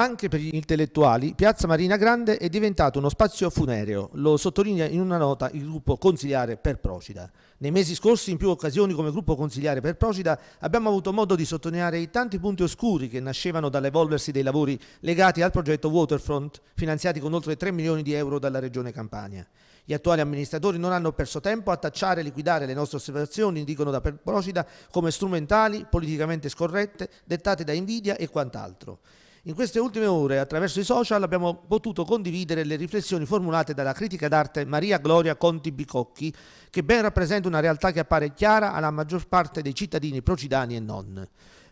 Anche per gli intellettuali, Piazza Marina Grande è diventato uno spazio funereo, lo sottolinea in una nota il gruppo consigliare per Procida. Nei mesi scorsi, in più occasioni come gruppo consigliare per Procida, abbiamo avuto modo di sottolineare i tanti punti oscuri che nascevano dall'evolversi dei lavori legati al progetto Waterfront, finanziati con oltre 3 milioni di euro dalla Regione Campania. Gli attuali amministratori non hanno perso tempo a tacciare e liquidare le nostre osservazioni, dicono da Procida, come strumentali, politicamente scorrette, dettate da invidia e quant'altro. In queste ultime ore, attraverso i social, abbiamo potuto condividere le riflessioni formulate dalla critica d'arte Maria Gloria Conti Bicocchi, che ben rappresenta una realtà che appare chiara alla maggior parte dei cittadini procidani e non.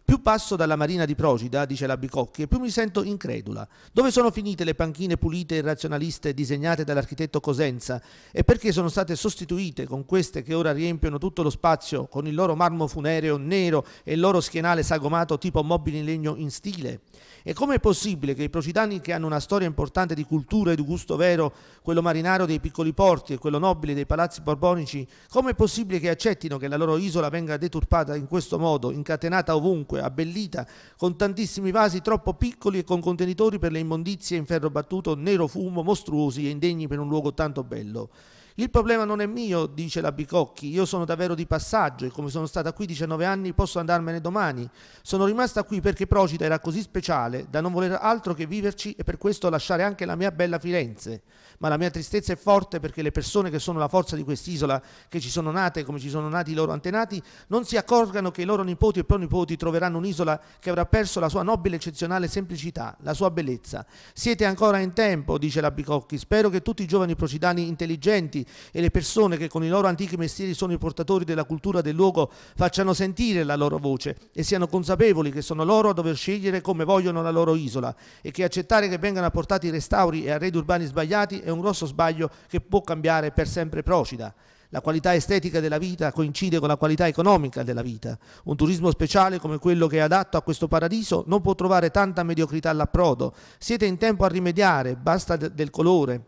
Più passo dalla marina di Procida, dice la Bicocchi, e più mi sento incredula. Dove sono finite le panchine pulite e razionaliste disegnate dall'architetto Cosenza e perché sono state sostituite con queste che ora riempiono tutto lo spazio con il loro marmo funereo nero e il loro schienale sagomato tipo mobili in legno in stile? E com'è possibile che i procitani che hanno una storia importante di cultura e di gusto vero, quello marinaro dei piccoli porti e quello nobile dei palazzi borbonici, com'è possibile che accettino che la loro isola venga deturpata in questo modo, incatenata ovunque sangue, abbellita, con tantissimi vasi troppo piccoli e con contenitori per le immondizie in ferro battuto, nero fumo, mostruosi e indegni per un luogo tanto bello. Il problema non è mio, dice la Bicocchi, io sono davvero di passaggio e come sono stata qui 19 anni posso andarmene domani. Sono rimasta qui perché Procida era così speciale da non voler altro che viverci e per questo lasciare anche la mia bella Firenze. Ma la mia tristezza è forte perché le persone che sono la forza di quest'isola, che ci sono nate come ci sono nati i loro antenati, non si accorgano che i loro nipoti e pronipoti troveranno un'isola che avrà perso la sua nobile e eccezionale semplicità, la sua bellezza. Siete ancora in tempo, dice la Bicocchi, spero che tutti i giovani procidani intelligenti e le persone che con i loro antichi mestieri sono i portatori della cultura del luogo facciano sentire la loro voce e siano consapevoli che sono loro a dover scegliere come vogliono la loro isola e che accettare che vengano apportati restauri e arredi urbani sbagliati è un grosso sbaglio che può cambiare per sempre Procida. La qualità estetica della vita coincide con la qualità economica della vita. Un turismo speciale come quello che è adatto a questo paradiso non può trovare tanta mediocrità all'approdo. Siete in tempo a rimediare, basta del colore,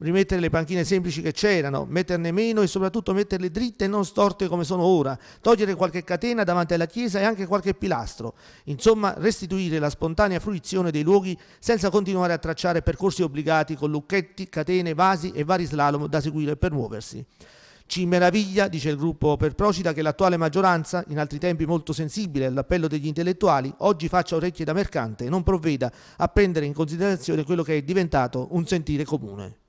rimettere le panchine semplici che c'erano, metterne meno e soprattutto metterle dritte e non storte come sono ora, togliere qualche catena davanti alla chiesa e anche qualche pilastro, insomma restituire la spontanea fruizione dei luoghi senza continuare a tracciare percorsi obbligati con lucchetti, catene, vasi e vari slalom da seguire per muoversi. Ci meraviglia, dice il gruppo per Procida, che l'attuale maggioranza, in altri tempi molto sensibile all'appello degli intellettuali, oggi faccia orecchie da mercante e non provveda a prendere in considerazione quello che è diventato un sentire comune.